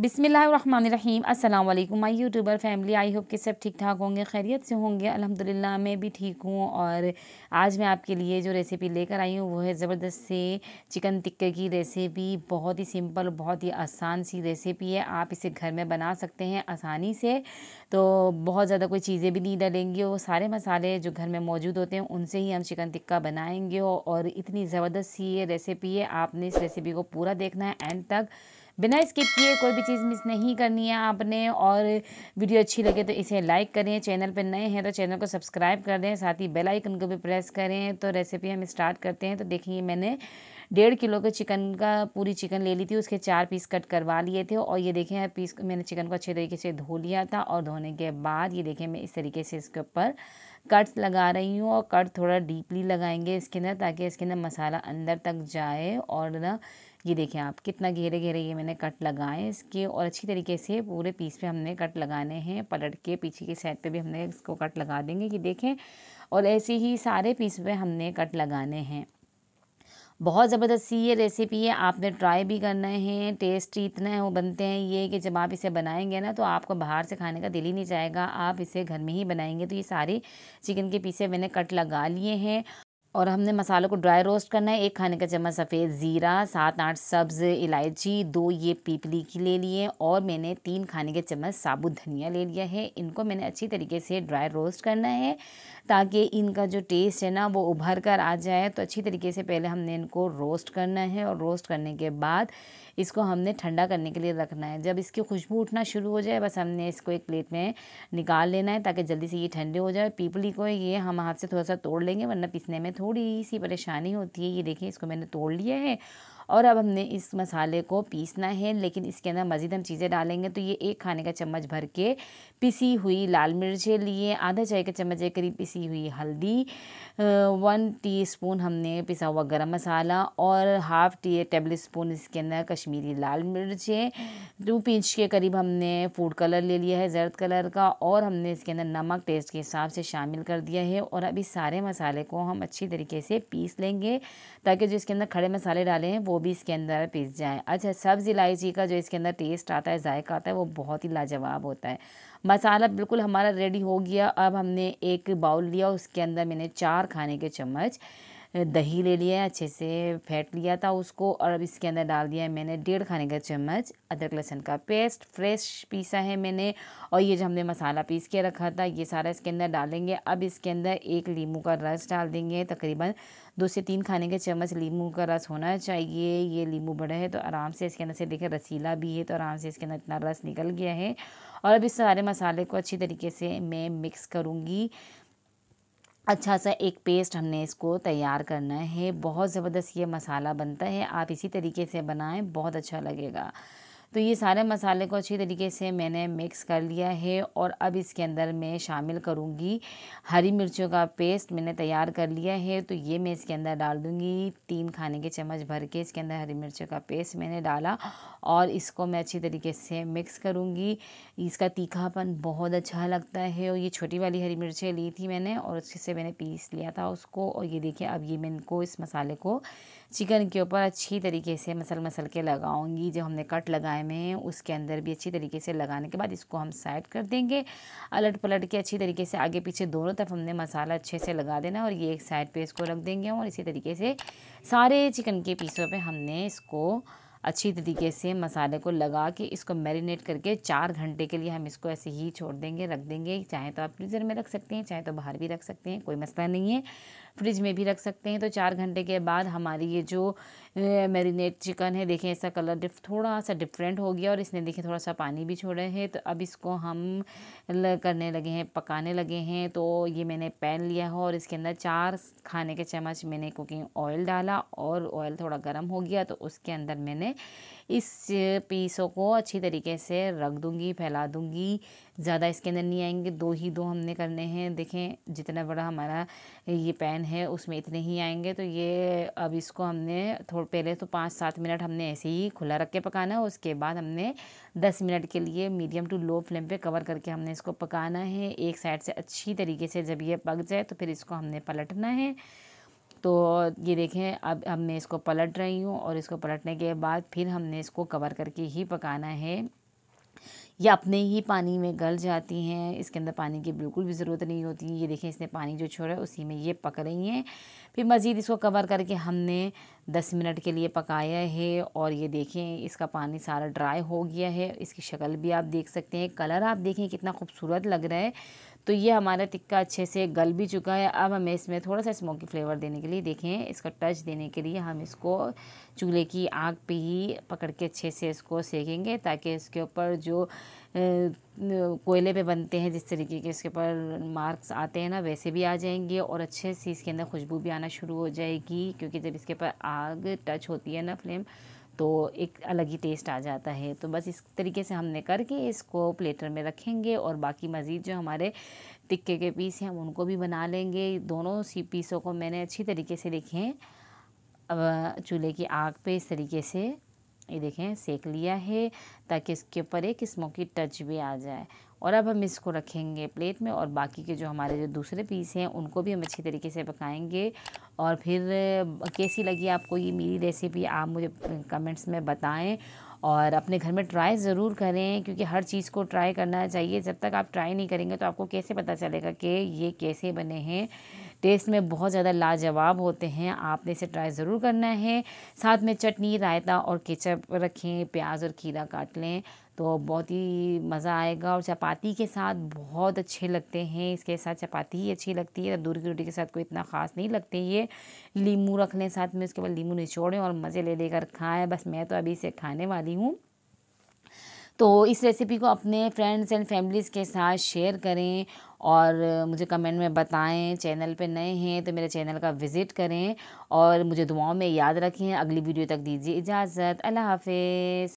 बिसमीम् अल्लाम वालेकुम YouTuber family I hope के सब ठीक ठाक होंगे खैरियत से होंगे अल्हम्दुलिल्लाह मैं भी ठीक हूँ और आज मैं आपके लिए जो रेसिपी लेकर आई हूँ वो है ज़बरदस्त से चिकन टिक्के की रेसिपी बहुत ही सिंपल बहुत ही आसान सी रेसिपी है आप इसे घर में बना सकते हैं आसानी से तो बहुत ज़्यादा कोई चीज़ें भी नहीं डलेंगी वो सारे मसाले जो घर में मौजूद होते हैं उनसे ही हम चिकन टिक्का बनाएँगे और इतनी ज़बरदस्त सी ये रेसिपी है आपने इस रेसिपी को पूरा देखना है एंड तक बिना स्किप किए कोई भी चीज़ मिस नहीं करनी है आपने और वीडियो अच्छी लगे तो इसे लाइक करें चैनल पर नए हैं तो चैनल को सब्सक्राइब कर दें साथ ही बेल आइकन को भी प्रेस करें तो रेसिपी हम स्टार्ट करते हैं तो देखिए मैंने डेढ़ किलो के चिकन का पूरी चिकन ले ली थी उसके चार पीस कट करवा लिए थे और ये देखें पीस मैंने चिकन को अच्छे तरीके से धो लिया था और धोने के बाद ये देखें मैं इस तरीके से इसके ऊपर कट्स लगा रही हूँ और कट थोड़ा डीपली लगाएंगे इसके अंदर ताकि इसके अंदर मसाला अंदर तक जाए और ना ये देखें आप कितना गहरे गहरे ये मैंने कट लगाए इसके और अच्छी तरीके से पूरे पीस पे हमने कट लगाने हैं पलट के पीछे के साइड पे भी हमने इसको कट लगा देंगे ये देखें और ऐसे ही सारे पीस पे हमने कट लगाने हैं बहुत ज़बरदस्त सी ये रेसिपी है आपने ट्राई भी करना है टेस्ट इतना वो बनते हैं ये कि जब आप इसे बनाएंगे ना तो आपको बाहर से खाने का दिल ही नहीं जाएगा आप इसे घर में ही बनाएंगे तो ये सारे चिकन के पीसे मैंने कट लगा लिए हैं और हमने मसालों को ड्राई रोस्ट करना है एक खाने का चम्मच सफ़ेद ज़ीरा सात आठ सब्ज़ इलायची दो ये पीपली की ले लिए और मैंने तीन खाने के चम्मच साबुत धनिया ले लिया है इनको मैंने अच्छी तरीके से ड्राई रोस्ट करना है ताकि इनका जो टेस्ट है ना वो उभर कर आ जाए तो अच्छी तरीके से पहले हमने इनको रोस्ट करना है और रोस्ट करने के बाद इसको हमने ठंडा करने के लिए रखना है जब इसकी खुशबू उठना शुरू हो जाए बस हमने इसको एक प्लेट में निकाल लेना है ताकि जल्दी से ये ठंडे हो जाए पीपली को ये हम हाथ से थोड़ा सा तोड़ लेंगे वरना पीसने में थोड़ी सी परेशानी होती है ये देखें इसको मैंने तोड़ लिया है और अब हमने इस मसाले को पीसना है लेकिन इसके अंदर मज़ीद हम चीज़ें डालेंगे तो ये एक खाने का चम्मच भर के पिसी हुई लाल मिर्चें लिए आधा चाय का चम्मच के करीब पिसी हुई हल्दी वन स्पून हमने पिसा हुआ गरम मसाला और हाफ़ टी टेबल स्पून इसके अंदर कश्मीरी लाल मिर्चें टू पिंच के करीब हमने फूड कलर ले लिया है जर्द कलर का और हमने इसके अंदर नमक टेस्ट के हिसाब से शामिल कर दिया है और अब इस सारे मसाले को हम अच्छी तरीके से पीस लेंगे ताकि जो इसके अंदर खड़े मसाले डाले हैं वो भी इसके अंदर पीस जाए अच्छा सब्ज़ इलायची का जो इसके अंदर टेस्ट आता है जायका आता है वो बहुत ही लाजवाब होता है मसाला बिल्कुल हमारा रेडी हो गया अब हमने एक बाउल लिया उसके अंदर मैंने चार खाने के चम्मच दही ले लिया है अच्छे से फेंट लिया था उसको और अब इसके अंदर डाल दिया है मैंने डेढ़ खाने का चम्मच अदरक लहसन का पेस्ट फ्रेश पीसा है मैंने और ये जो हमने मसाला पीस के रखा था ये सारा इसके अंदर डालेंगे अब इसके अंदर एक लीमू का रस डाल देंगे तकरीबन दो से तीन खाने के चम्मच लीमू का रस होना चाहिए ये लीमू बड़ा है तो आराम से इसके अंदर से देखें रसीला भी है तो आराम से इसके अंदर इतना रस निकल गया है और अब इस सारे मसाले को अच्छी तरीके से मैं मिक्स करूँगी अच्छा सा एक पेस्ट हमने इसको तैयार करना है बहुत ज़बरदस्त ये मसाला बनता है आप इसी तरीके से बनाएं बहुत अच्छा लगेगा तो ये सारे मसाले को अच्छी तरीके से मैंने मिक्स कर लिया है और अब इसके अंदर मैं शामिल करूँगी हरी मिर्चों का पेस्ट मैंने तैयार कर लिया है तो ये मैं इसके अंदर डाल दूँगी तीन खाने के चम्मच भर के इसके अंदर हरी मिर्चों का पेस्ट मैंने डाला और इसको मैं अच्छी तरीके से मिक्स करूँगी इसका तीखापन बहुत अच्छा लगता है और ये छोटी वाली हरी मिर्चें ली थी मैंने और उससे मैंने पीस लिया था उसको और ये देखिए अब ये मैं इनको इस मसाले को चिकन के ऊपर अच्छी तरीके से मसल मसल के लगाऊंगी जो हमने कट लगाए हैं उसके अंदर भी अच्छी तरीके से लगाने के बाद इसको हम साइड कर देंगे अलट पलट के अच्छी तरीके से आगे पीछे दोनों तरफ हमने मसाला अच्छे से लगा देना और ये एक साइड पे इसको रख देंगे और इसी तरीके से सारे चिकन के पीसों पे हमने इसको अच्छी तरीके से मसाले को लगा के इसको मैरिनेट करके चार घंटे के लिए हम इसको ऐसे ही छोड़ देंगे रख देंगे चाहे तो आप फ्रीज़र में रख सकते हैं चाहे तो बाहर भी रख सकते हैं कोई मसला नहीं है फ्रिज में भी रख सकते हैं तो चार घंटे के बाद हमारी ये जो मेरीनेट चिकन है देखें इसका कलर डिफ थोड़ा सा डिफरेंट हो गया और इसने देखें थोड़ा सा पानी भी छोड़े हैं तो अब इसको हम करने लगे हैं पकाने लगे हैं तो ये मैंने पैन लिया है और इसके अंदर चार खाने के चम्मच मैंने कुकिंग ऑयल डाला और ऑयल थोड़ा गर्म हो गया तो उसके अंदर मैंने इस पीसों को अच्छी तरीके से रख दूँगी फैला दूँगी ज़्यादा इसके अंदर नहीं आएंगे दो ही दो हमने करने हैं देखें जितना बड़ा हमारा ये पैन है उसमें इतने ही आएंगे तो ये अब इसको हमने थोड़ा पहले तो पाँच सात मिनट हमने ऐसे ही खुला रख के पकाना है उसके बाद हमने दस मिनट के लिए मीडियम टू लो फ्लेम पे कवर करके हमने इसको पकाना है एक साइड से अच्छी तरीके से जब ये पक जाए तो फिर इसको हमने पलटना है तो ये देखें अब हमने इसको पलट रही हूँ और इसको पलटने के बाद फिर हमने इसको कवर करके ही पकाना है या अपने ही पानी में गल जाती हैं इसके अंदर पानी की बिल्कुल भी ज़रूरत नहीं होती ये देखें इसने पानी जो छोड़ा है उसी में ये पक रही हैं फिर मज़ीद इसको कवर करके हमने दस मिनट के लिए पकाया है और ये देखें इसका पानी सारा ड्राई हो गया है इसकी शक्ल भी आप देख सकते हैं कलर आप देखें कितना खूबसूरत लग रहा है तो ये हमारा टिक्का अच्छे से गल भी चुका है अब हमें इसमें थोड़ा सा स्मोकी फ्लेवर देने के लिए देखें इसका टच देने के लिए हम इसको चूल्हे की आग पे ही पकड़ के अच्छे से इसको सेकेंगे ताकि इसके ऊपर जो कोयले पे बनते हैं जिस तरीके के इसके ऊपर मार्क्स आते हैं ना वैसे भी आ जाएंगे और अच्छे से इसके अंदर खुशबू भी आना शुरू हो जाएगी क्योंकि जब इसके ऊपर आग टच होती है ना फ्लेम तो एक अलग ही टेस्ट आ जाता है तो बस इस तरीके से हमने करके इसको प्लेटर में रखेंगे और बाकी मज़ीद जो हमारे टिक्के के पीस हैं हम उनको भी बना लेंगे दोनों सी पीसों को मैंने अच्छी तरीके से देखे हैं चूल्हे की आग पे इस तरीके से ये देखें सेक लिया है ताकि इसके ऊपर एक स्मोकी टच भी आ जाए और अब हम इसको रखेंगे प्लेट में और बाकी के जो हमारे जो दूसरे पीस हैं उनको भी हम अच्छी तरीके से पकाएंगे और फिर कैसी लगी आपको ये मेरी रेसिपी आप मुझे कमेंट्स में बताएं और अपने घर में ट्राई ज़रूर करें क्योंकि हर चीज़ को ट्राई करना चाहिए जब तक आप ट्राई नहीं करेंगे तो आपको कैसे पता चलेगा कि ये कैसे बने हैं टेस्ट में बहुत ज़्यादा लाजवाब होते हैं आपने इसे ट्राई ज़रूर करना है साथ में चटनी रायता और केचप रखें प्याज और खीरा काट लें तो बहुत ही मज़ा आएगा और चपाती के साथ बहुत अच्छे लगते हैं इसके साथ चपाती ही अच्छी लगती है दूर की रोटी के साथ कोई इतना ख़ास नहीं लगते ये लीमू रख लें साथ में उसके बाद लीमू निचोड़ें और मज़े ले लेकर खाएं बस मैं तो अभी इसे खाने वाली हूँ तो इस रेसिपी को अपने फ्रेंड्स एंड फैमिलीज़ के साथ शेयर करें और मुझे कमेंट में बताएं चैनल पे नए हैं तो मेरे चैनल का विज़िट करें और मुझे दुआओं में याद रखें अगली वीडियो तक दीजिए इजाज़त अल्लाह हाफिज़